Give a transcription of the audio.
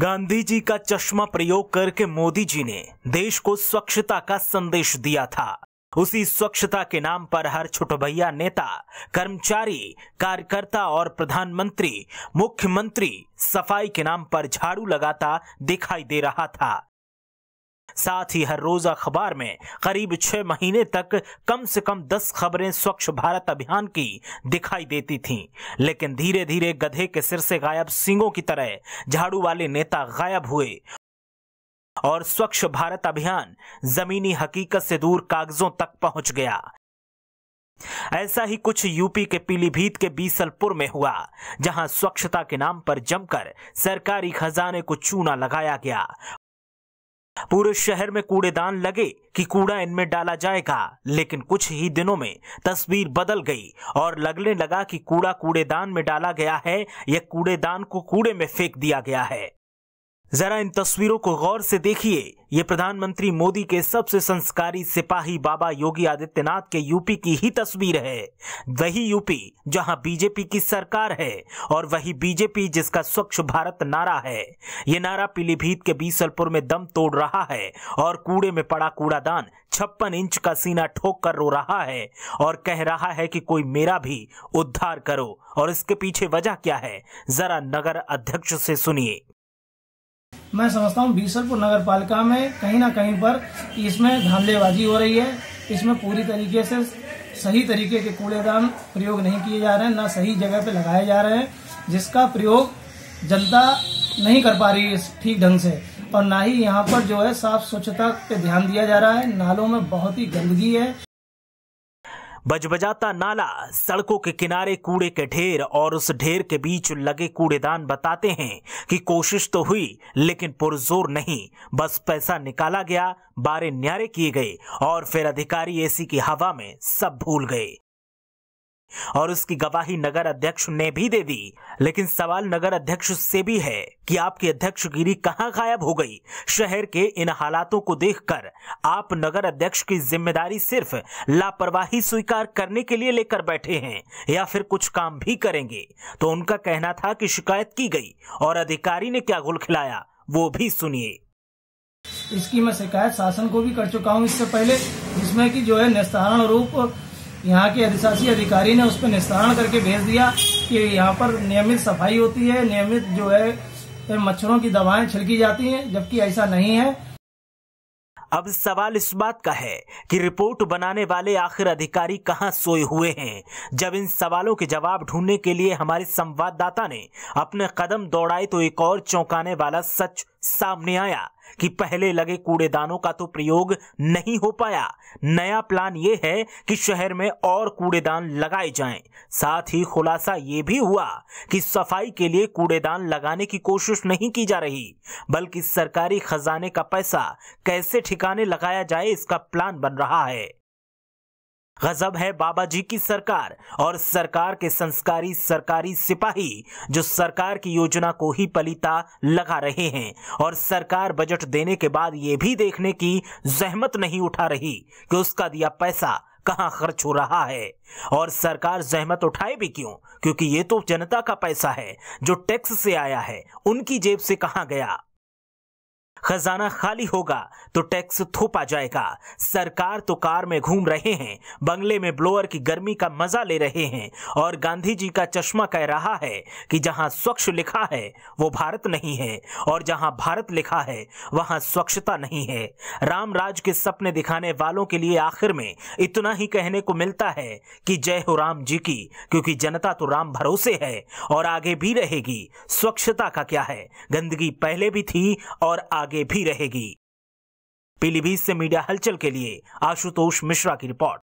गांधी जी का चश्मा प्रयोग करके मोदी जी ने देश को स्वच्छता का संदेश दिया था उसी स्वच्छता के नाम पर हर छोट भैया नेता कर्मचारी कार्यकर्ता और प्रधानमंत्री मुख्यमंत्री सफाई के नाम पर झाड़ू लगाता दिखाई दे रहा था साथ ही हर रोज अखबार में करीब छह महीने तक कम से कम दस खबरें स्वच्छ भारत अभियान की दिखाई देती थीं, लेकिन धीरे धीरे गधे के सिर से गायब सिंगों की तरह झाड़ू वाले नेता गायब हुए और स्वच्छ भारत अभियान जमीनी हकीकत से दूर कागजों तक पहुंच गया ऐसा ही कुछ यूपी के पीलीभीत के बीसलपुर में हुआ जहां स्वच्छता के नाम पर जमकर सरकारी खजाने को चूना लगाया गया पूरे शहर में कूड़ेदान लगे कि कूड़ा इनमें डाला जाएगा लेकिन कुछ ही दिनों में तस्वीर बदल गई और लगने लगा कि कूड़ा कूड़ेदान में डाला गया है या कूड़ेदान को कूड़े में फेंक दिया गया है जरा इन तस्वीरों को गौर से देखिए ये प्रधानमंत्री मोदी के सबसे संस्कारी सिपाही बाबा योगी आदित्यनाथ के यूपी की ही तस्वीर है वही यूपी जहां बीजेपी की सरकार है और वही बीजेपी जिसका स्वच्छ भारत नारा है ये नारा पीलीभीत के बीसलपुर में दम तोड़ रहा है और कूड़े में पड़ा कूड़ादान छप्पन इंच का सीना ठोक कर रो रहा है और कह रहा है कि कोई मेरा भी उद्धार करो और इसके पीछे वजह क्या है जरा नगर अध्यक्ष से सुनिए मैं समझता हूँ बीसलपुर नगर पालिका में कहीं ना कहीं पर इसमें धांधलेबाजी हो रही है इसमें पूरी तरीके से सही तरीके के कूड़ेदान प्रयोग नहीं किए जा रहे हैं ना सही जगह पे लगाए जा रहे हैं जिसका प्रयोग जनता नहीं कर पा रही है ठीक ढंग से और ना ही यहाँ पर जो है साफ स्वच्छता पे ध्यान दिया जा रहा है नालों में बहुत ही गंदगी है बजबजाता नाला सड़कों के किनारे कूड़े के ढेर और उस ढेर के बीच लगे कूड़ेदान बताते हैं कि कोशिश तो हुई लेकिन पुरजोर नहीं बस पैसा निकाला गया बारे न्यारे किए गए और फिर अधिकारी एसी की हवा में सब भूल गए और उसकी गवाही नगर अध्यक्ष ने भी दे दी लेकिन सवाल नगर अध्यक्ष से भी है कि आपकी अध्यक्ष गिरी कहाँ गायब हो गई शहर के इन हालातों को देखकर आप नगर अध्यक्ष की जिम्मेदारी सिर्फ लापरवाही स्वीकार करने के लिए लेकर बैठे हैं या फिर कुछ काम भी करेंगे तो उनका कहना था कि शिकायत की गई और अधिकारी ने क्या गुल खिलाया वो भी सुनिए इसकी मैं शिकायत शासन को भी कर चुका हूँ इससे पहले जिसमें कि जो है निस्तारण रूप यहाँ के अधिशासी अधिकारी ने उस पर निस्तारण करके भेज दिया कि यहाँ पर नियमित सफाई होती है नियमित जो है मच्छरों की दवाएं छिड़की जाती हैं जबकि ऐसा नहीं है अब सवाल इस बात का है कि रिपोर्ट बनाने वाले आखिर अधिकारी कहां सोए हुए हैं जब इन सवालों के जवाब ढूंढने के लिए हमारे संवाददाता ने अपने कदम दौड़ाए तो एक और चौंकाने वाला सच सामने आया कि पहले लगे कूड़ेदानों का तो प्रयोग नहीं हो पाया नया प्लान ये है कि शहर में और कूड़ेदान लगाए जाएं। साथ ही खुलासा ये भी हुआ कि सफाई के लिए कूड़ेदान लगाने की कोशिश नहीं की जा रही बल्कि सरकारी खजाने का पैसा कैसे ठिकाने लगाया जाए इसका प्लान बन रहा है गजब है बाबा जी की सरकार और सरकार के संस्कारी सरकारी सिपाही जो सरकार की योजना को ही पलीता लगा रहे हैं और सरकार बजट देने के बाद ये भी देखने की जहमत नहीं उठा रही कि उसका दिया पैसा कहाँ खर्च हो रहा है और सरकार जहमत उठाए भी क्यों क्योंकि ये तो जनता का पैसा है जो टैक्स से आया है उनकी जेब से कहाँ गया खजाना खाली होगा तो टैक्स थोपा जाएगा सरकार तो कार में घूम रहे हैं बंगले में ब्लोअर की गर्मी का मजा ले रहे हैं और गांधी जी का चश्मा कह रहा है कि जहां स्वच्छ लिखा है वो भारत नहीं है और जहां भारत लिखा है वहां स्वच्छता नहीं है राम राज के सपने दिखाने वालों के लिए आखिर में इतना ही कहने को मिलता है कि जय हो राम जी की क्योंकि जनता तो राम भरोसे है और आगे भी रहेगी स्वच्छता का क्या है गंदगी पहले भी थी और आगे आगे भी रहेगी पीलीभीत से मीडिया हलचल के लिए आशुतोष मिश्रा की रिपोर्ट